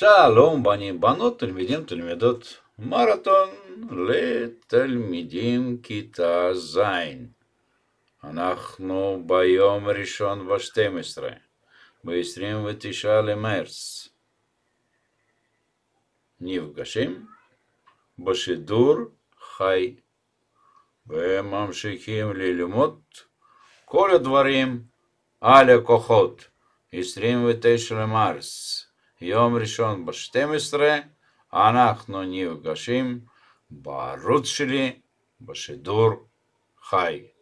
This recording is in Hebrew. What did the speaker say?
שלום בנים בנות, תלמידים תלמידות מרתון לתלמידים כיתה ז'. אנחנו ביום ראשון ב-12, ב-29 למרץ. נפגשים בשידור חי וממשיכים ללמוד כל הדברים על הכוחות. 29 למרץ. יום ראשון ב-12, אנחנו נפגשים בערוץ שלי בשידור חי.